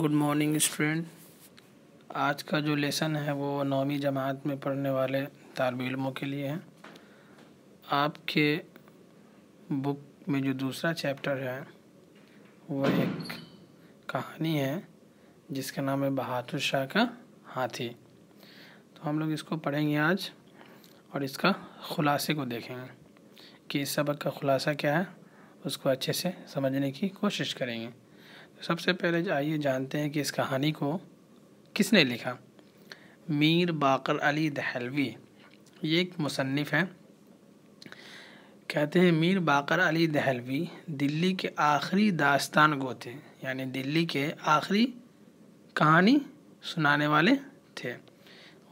good morning student आज का जो लेसन है वो नौवीं जमात में पढ़ने वाले तालब इलमों के लिए है आपके बुक में जो दूसरा चैप्टर है वो एक कहानी है जिसका नाम है बहादुर शाह का हाथी तो हम लोग इसको पढ़ेंगे आज और इसका खुलासे को देखेंगे कि इस सबक का खुलासा क्या है उसको अच्छे से समझने की कोशिश करेंगे सबसे पहले आइए जानते हैं कि इस कहानी को किसने लिखा मीर बाकर अली दहलवी ये एक मुसनफ़ हैं कहते हैं मीर बाकर अली दहलवी दिल्ली के आखिरी दास्तान गो थे यानी दिल्ली के आखिरी कहानी सुनाने वाले थे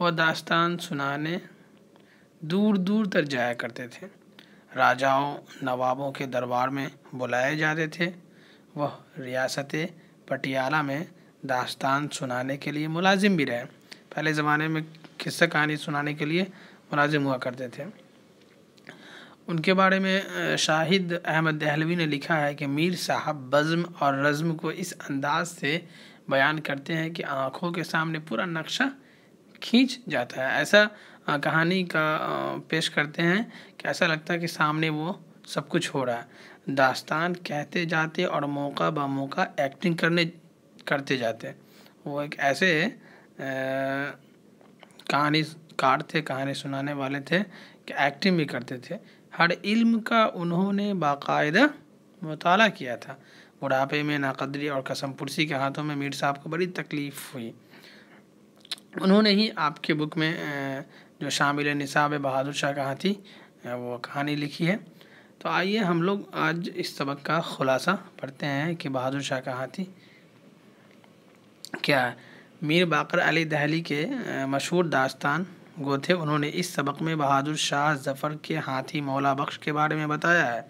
वह दास्तान सुनाने दूर दूर तक जाया करते थे राजाओं नवाबों के दरबार में बुलाए जाते थे वह रियासत पटियाला में दास्तान सुनाने के लिए मुलाजिम भी रहे पहले ज़माने में किस्सा कहानी सुनाने के लिए मुलाजिम हुआ करते थे उनके बारे में शाहिद अहमद दहलवी ने लिखा है कि मीर साहब बज़म और रज़म को इस अंदाज से बयान करते हैं कि आँखों के सामने पूरा नक्शा खींच जाता है ऐसा कहानी का पेश करते हैं कि ऐसा लगता है कि सामने वो सब कुछ हो रहा है दास्तान कहते जाते और मौका ब मौका एक्टिंग करने करते जाते वो एक ऐसे कहानी कार थे कहानी सुनाने वाले थे कि एक्टिंग भी करते थे हर इल्म का उन्होंने बाकायदा मताल किया था बुढ़ापे में नाकदरी और कसम पुरसी के हाथों में मीर साहब को बड़ी तकलीफ़ हुई उन्होंने ही आपके बुक में जो शामिल निसाब बहादुर शाह कहाँ थी वो कहानी लिखी है तो आइए हम लोग आज इस सबक का ख़ुलासा पढ़ते हैं कि बहादुर शाह का हाथी क्या है मीर बाकर अली दहली के मशहूर दास्तान गो थे उन्होंने इस सबक में बहादुर शाह जफ़र के हाथी मौला बख्श के बारे में बताया है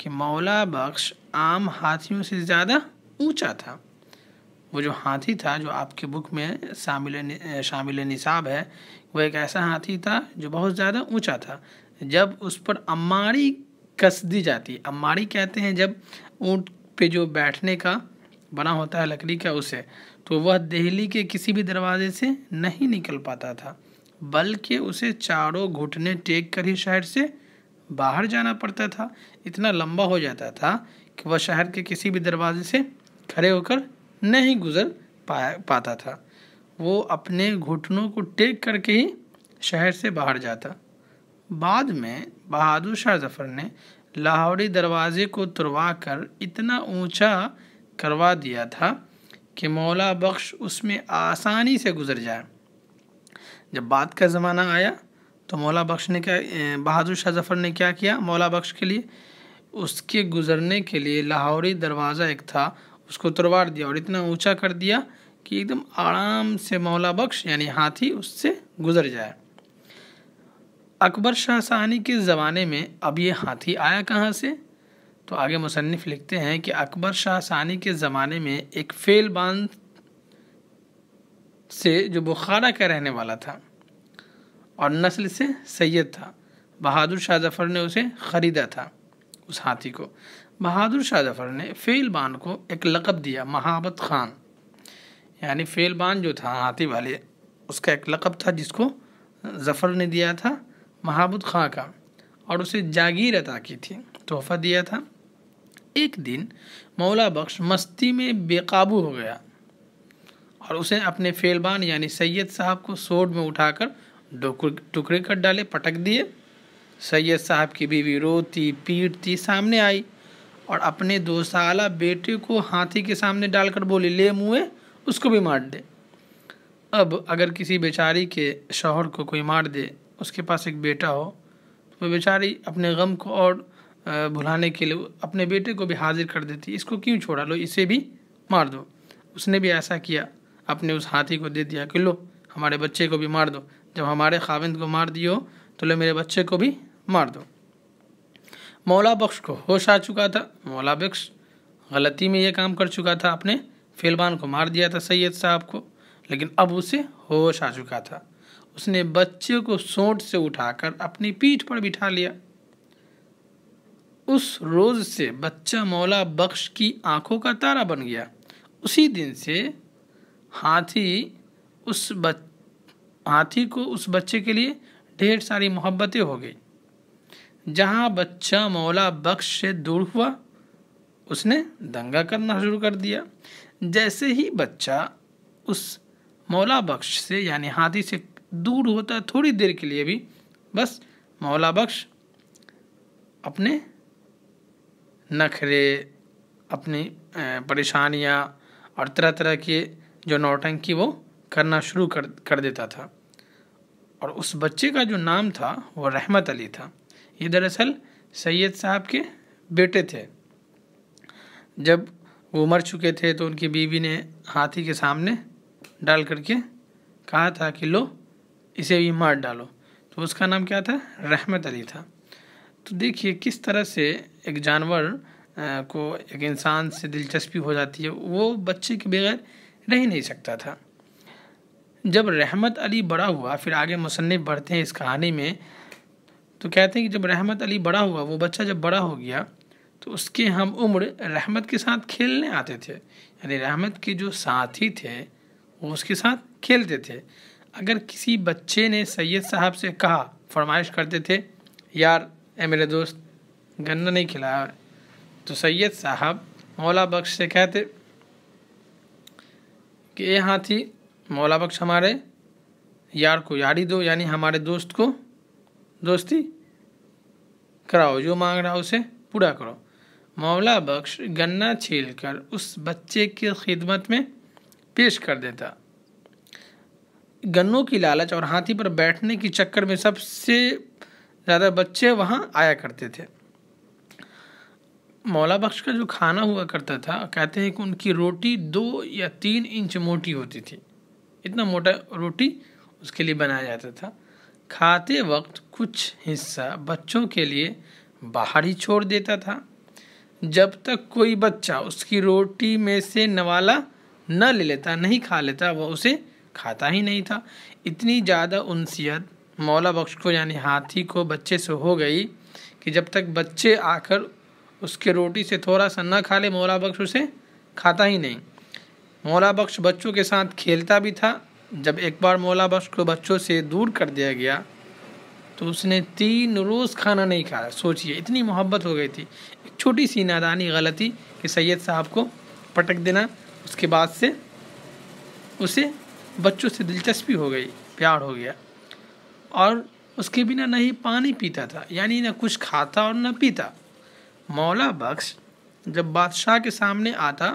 कि मौला बख्श आम हाथियों से ज़्यादा ऊंचा था वो जो हाथी था जो आपके बुक में शामिल शामिल निसाब है वो एक ऐसा हाथी था जो बहुत ज़्यादा ऊंचा था जब उस पर अम्मारी कस दी जाती है अम्माड़ी कहते हैं जब ऊँट पे जो बैठने का बना होता है लकड़ी का उसे तो वह दिल्ली के किसी भी दरवाजे से नहीं निकल पाता था बल्कि उसे चारों घुटने टेक कर ही शहर से बाहर जाना पड़ता था इतना लंबा हो जाता था कि वह शहर के किसी भी दरवाजे से खड़े होकर नहीं गुजर पाया पाता था वो अपने घुटनों को टेक करके ही शहर से बाहर जाता बाद में बहादुर शाह जफर ने लाहौरी दरवाज़े को तुरवा कर इतना ऊंचा करवा दिया था कि मौला बख्श उसमें आसानी से गुजर जाए जब बाद का ज़माना आया तो मौला बख्श ने क्या बहादुर शाह जफ़र ने क्या किया मौला बख्श के लिए उसके गुज़रने के लिए लाहौरी दरवाज़ा एक था उसको तुरवा दिया और इतना ऊंचा कर दिया कि एकदम आराम से मौला बख्श यानी हाथी उससे गुज़र जाए अकबर शाह सानी के ज़माने में अब ये हाथी आया कहाँ से तो आगे मुसनफ़ लिखते हैं कि अकबर शाह सानी के ज़माने में एक फेल बांध से जो बुखारा का रहने वाला था और नस्ल से सैयद था बहादुर शाह जफ़र ने उसे ख़रीदा था उस हाथी को बहादुर शाह जफ़र ने फेल बांध को एक लक़ब दिया महाबत खान यानी फेल बांध जो था हाथी वाले उसका एक लक़ब था जिसको जफ़र ने दिया था महाबूद खां का और उसे जागीर अता की थी तोहफा दिया था एक दिन मौला बख्श मस्ती में बेकाबू हो गया और उसे अपने फेलबान यानी सैयद साहब को सोड में उठाकर टुकड़े कर डाले पटक दिए सैयद साहब की बीवी रोती पीटती सामने आई और अपने दो साल बेटे को हाथी के सामने डालकर बोली ले मुए उसको भी मार दे अब अगर किसी बेचारी के शोहर को कोई मार दे उसके पास एक बेटा हो तो वह बेचारी अपने गम को और भुलाने के लिए अपने बेटे को भी हाजिर कर देती इसको क्यों छोड़ा लो इसे भी मार दो उसने भी ऐसा किया अपने उस हाथी को दे दिया कि लो हमारे बच्चे को भी मार दो जब हमारे खाविंद को मार दियो तो लो मेरे बच्चे को भी मार दो मौला बख्श को होश आ चुका था मौला बख्श गलती में ये काम कर चुका था अपने फेलबान को मार दिया था सैयद साहब को लेकिन अब उसे होश आ चुका था उसने बच्चे को सोट से उठाकर अपनी पीठ पर बिठा लिया उस रोज से बच्चा मौला बख्श की आंखों का तारा बन गया उसी दिन से हाथी उस बच हाथी को उस बच्चे के लिए ढेर सारी मोहब्बतें हो गई जहाँ बच्चा मौला बख्श से दूर हुआ उसने दंगा करना शुरू कर दिया जैसे ही बच्चा उस मौला बख्श से यानी हाथी से दूर होता है थोड़ी देर के लिए भी बस मौला बख्श अपने नखरे अपनी परेशानियाँ और तरह तरह के जो नौटंकी वो करना शुरू कर कर देता था और उस बच्चे का जो नाम था वो रहमत अली था ये दरअसल सैयद साहब के बेटे थे जब वो मर चुके थे तो उनकी बीवी ने हाथी के सामने डाल करके कहा था कि लो इसे भी मार डालो तो उसका नाम क्या था रहमत अली था तो देखिए किस तरह से एक जानवर को एक इंसान से दिलचस्पी हो जाती है वो बच्चे के बगैर रह नहीं सकता था जब रहमत अली बड़ा हुआ फिर आगे मुसनफ़ बढ़ते हैं इस कहानी में तो कहते हैं कि जब रहमत अली बड़ा हुआ वो बच्चा जब बड़ा हो गया तो उसके हम उम्र रहमत के साथ खेलने आते थे यानी रहमत के जो साथी थे वो उसके साथ खेलते थे अगर किसी बच्चे ने सैयद साहब से कहा फरमाइश करते थे यार ए मेरे दोस्त गन्ना नहीं खिलाया तो सैयद साहब मौला बख्श से कहते कि ये हाथी मौला बख्श हमारे यार को यारी दो यानी हमारे दोस्त को दोस्ती कराओ जो मांग रहा उसे पूरा करो मौला बख्श गन्ना छील कर उस बच्चे की खिदमत में पेश कर देता गन्नों की लालच और हाथी पर बैठने के चक्कर में सबसे ज़्यादा बच्चे वहाँ आया करते थे मौला बख्श का जो खाना हुआ करता था कहते हैं कि उनकी रोटी दो या तीन इंच मोटी होती थी इतना मोटा रोटी उसके लिए बनाया जाता था खाते वक्त कुछ हिस्सा बच्चों के लिए बाहर ही छोड़ देता था जब तक कोई बच्चा उसकी रोटी में से नवाला न ले लेता नहीं खा लेता वह उसे खाता ही नहीं था इतनी ज़्यादा उनसीयत मौला बख्श को यानी हाथी को बच्चे से हो गई कि जब तक बच्चे आकर उसके रोटी से थोड़ा सा ना खा ले मौला बख्श उसे खाता ही नहीं मौला बख्श बच्चों के साथ खेलता भी था जब एक बार मौला बख्श को बच्चों से दूर कर दिया गया तो उसने तीन रोज़ खाना नहीं खाया सोचिए इतनी मोहब्बत हो गई थी एक छोटी सी नादानी गलती कि सैयद साहब को पटक देना उसके बाद से उसे बच्चों से दिलचस्पी हो गई प्यार हो गया और उसके बिना ना ही पानी पीता था यानी ना कुछ खाता और ना पीता मौला बख्श जब बादशाह के सामने आता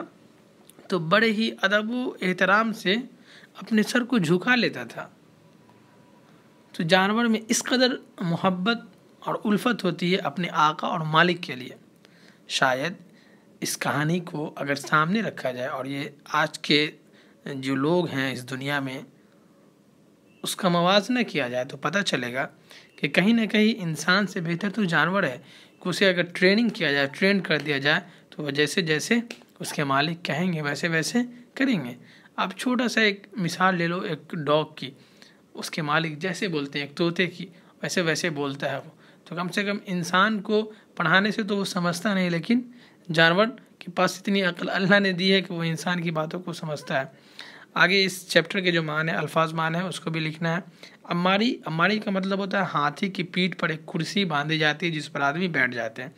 तो बड़े ही अदब एहतराम से अपने सर को झुका लेता था तो जानवर में इस कदर मोहब्बत और उल्फत होती है अपने आका और मालिक के लिए शायद इस कहानी को अगर सामने रखा जाए और ये आज के जो लोग हैं इस दुनिया में उसका मवाजना किया जाए तो पता चलेगा कि कहीं ना कहीं इंसान से बेहतर तो जानवर है कि उसे अगर ट्रेनिंग किया जाए ट्रेन कर दिया जाए तो वह जैसे जैसे उसके मालिक कहेंगे वैसे वैसे करेंगे आप छोटा सा एक मिसाल ले लो एक डॉग की उसके मालिक जैसे बोलते हैं एक तोते की वैसे वैसे बोलता है वो तो कम से कम इंसान को पढ़ाने से तो वो समझता नहीं लेकिन जानवर के पास इतनी अकल अल्लाह ने दी है कि वह इंसान की बातों को समझता है आगे इस चैप्टर के जो मान है अल्फाज मान है उसको भी लिखना है अमारी अमारी का मतलब होता है हाथी की पीठ पर एक कुर्सी बांधी जाती है जिस पर आदमी बैठ जाते हैं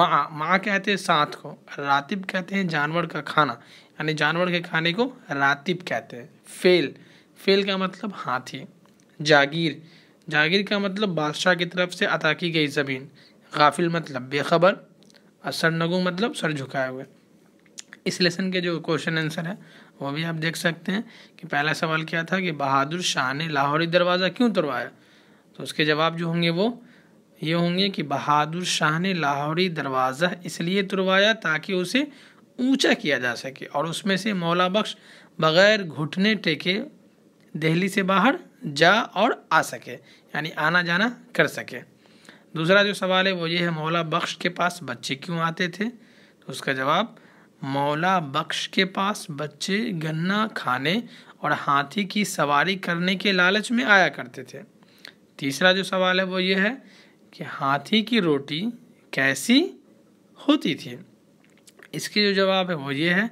माँ माँ कहते हैं साथ को रातिब कहते हैं जानवर का खाना यानी जानवर के खाने को रातिब कहते हैं फेल फेल का मतलब हाथी जागीर जागीर का मतलब बादशाह की तरफ से अता की गई ज़मीन गाफिल मतलब बेखबर और सर नगु मतलब सर झुकाए हुए इस लेसन के जो क्वेश्चन आंसर है वो भी आप देख सकते हैं कि पहला सवाल क्या था कि बहादुर शाह ने लाहौरी दरवाज़ा क्यों तोड़वाया तो उसके जवाब जो होंगे वो ये होंगे कि बहादुर शाह ने लाहौरी दरवाज़ा इसलिए तुरवाया ताकि उसे ऊंचा किया जा सके और उसमें से मौला बख्श बग़ैर घुटने टेके दिल्ली से बाहर जा और आ सके यानी आना जाना कर सके दूसरा जो सवाल है वो ये है मौला बख्श के पास बच्चे क्यों आते थे तो उसका जवाब मौला बख्श के पास बच्चे गन्ना खाने और हाथी की सवारी करने के लालच में आया करते थे तीसरा जो सवाल है वो ये है कि हाथी की रोटी कैसी होती थी इसके जो जवाब है वो ये है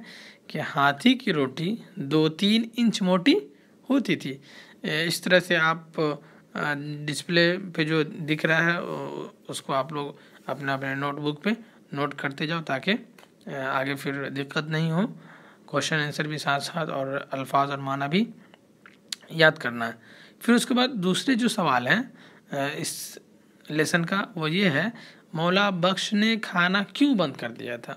कि हाथी की रोटी दो तीन इंच मोटी होती थी इस तरह से आप डिस्प्ले पे जो दिख रहा है उसको आप लोग अपना अपने नोटबुक पे नोट करते जाओ ताकि आगे फिर दिक्कत नहीं हो क्वेश्चन आंसर भी साथ साथ और अल्फाज और माना भी याद करना है फिर उसके बाद दूसरे जो सवाल हैं इस लेसन का वो ये है मौला बख्श ने खाना क्यों बंद कर दिया था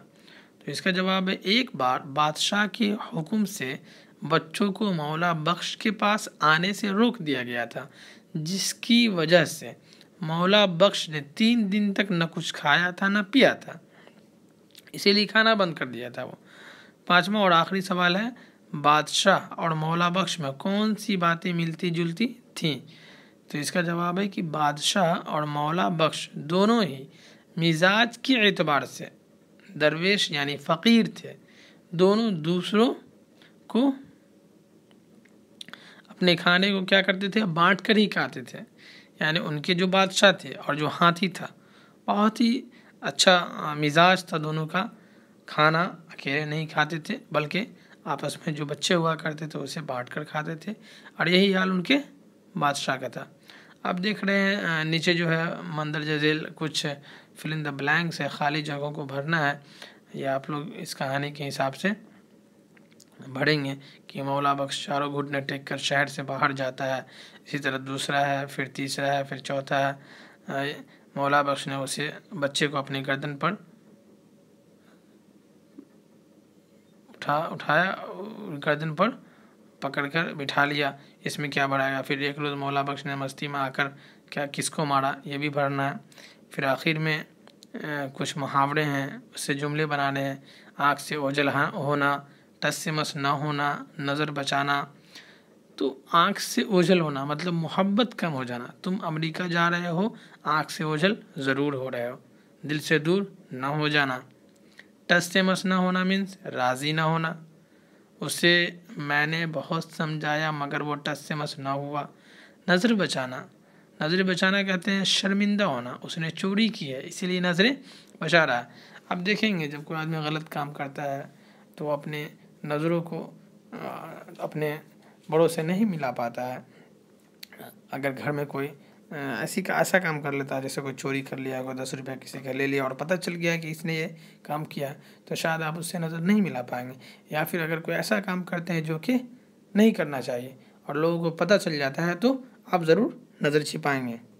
तो इसका जवाब है एक बार बादशाह के हुक्म से बच्चों को मौला बख्श के पास आने से रोक दिया गया था जिसकी वजह से मौला बख्श ने तीन दिन तक न कुछ खाया था न पिया था इसीलिए खाना बंद कर दिया था वो पांचवा और आखिरी सवाल है बादशाह और मौला बख्श में कौन सी बातें मिलती जुलती थीं तो इसका जवाब है कि बादशाह और मौला बख्श दोनों ही मिजाज के एतबार से दरवेश यानी फ़कीर थे दोनों दूसरों को अपने खाने को क्या करते थे बांट कर ही खाते थे यानी उनके जो बादशाह थे और जो हाथी था बहुत ही अच्छा मिजाज था दोनों का खाना अकेले नहीं खाते थे बल्कि आपस में जो बच्चे हुआ करते थे उसे बांट कर खाते थे और यही हाल उनके बादशाह का था अब देख रहे हैं नीचे जो है मंदर जजेल कुछ फिलिंग द ब्लैंक्स है खाली जगहों को भरना है या आप लोग इस कहानी के हिसाब से बढ़ेंगे कि मौला बख्श चारों घुटने टेक कर शहर से बाहर जाता है इसी तरह दूसरा है फिर तीसरा है फिर चौथा है मौला बख्श ने उसे बच्चे को अपनी गर्दन पर उठा उठाया गर्दन पर पकड़ कर बिठा लिया इसमें क्या बढ़ाएगा फिर एक रोज़ मौला बख्श ने मस्ती में आकर क्या किसको मारा ये भी भरना है फिर आखिर में कुछ मुहावरे हैं उससे जुमले बनाने हैं आँख से ओझल होना टस से मस ना होना नज़र बचाना तो आँख से ओझल होना मतलब मोहब्बत कम हो जाना तुम अमेरिका जा रहे हो आँख से ओझल ज़रूर हो रहे हो दिल से दूर ना हो जाना टस से मस ना होना मीन्स राज़ी ना होना उसे मैंने बहुत समझाया मगर वो टस से मस ना हुआ नज़र बचाना नज़र बचाना कहते हैं शर्मिंदा होना उसने चोरी की है इसीलिए नज़रें बचा रहा है अब देखेंगे जब कोई आदमी गलत काम करता है तो अपने नज़रों को अपने बड़ों से नहीं मिला पाता है अगर घर में कोई ऐसी का ऐसा काम कर लेता है जैसे कोई चोरी कर लिया कोई दस रुपया किसी का ले लिया और पता चल गया कि इसने ये काम किया तो शायद आप उससे नज़र नहीं मिला पाएंगे या फिर अगर कोई ऐसा काम करते हैं जो कि नहीं करना चाहिए और लोगों को पता चल जाता है तो आप ज़रूर नज़र छिपाएंगे